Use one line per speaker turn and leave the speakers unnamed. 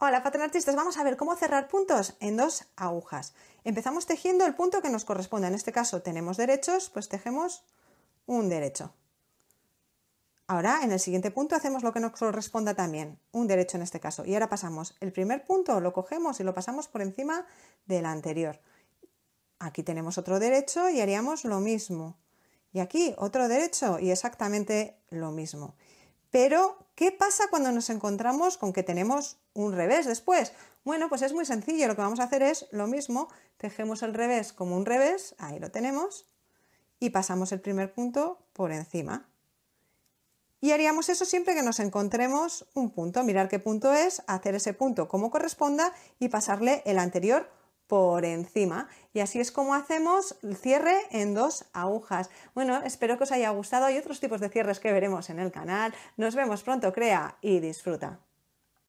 Hola, artistas, vamos a ver cómo cerrar puntos en dos agujas. Empezamos tejiendo el punto que nos corresponde. En este caso tenemos derechos, pues tejemos un derecho. Ahora, en el siguiente punto hacemos lo que nos corresponda también, un derecho en este caso. Y ahora pasamos el primer punto, lo cogemos y lo pasamos por encima del anterior. Aquí tenemos otro derecho y haríamos lo mismo. Y aquí otro derecho y exactamente lo mismo. Pero, ¿qué pasa cuando nos encontramos con que tenemos un revés después? Bueno, pues es muy sencillo, lo que vamos a hacer es lo mismo, tejemos el revés como un revés, ahí lo tenemos, y pasamos el primer punto por encima. Y haríamos eso siempre que nos encontremos un punto, mirar qué punto es, hacer ese punto como corresponda y pasarle el anterior por encima. Y así es como hacemos el cierre en dos agujas. Bueno, espero que os haya gustado. Hay otros tipos de cierres que veremos en el canal. Nos vemos pronto, crea y disfruta.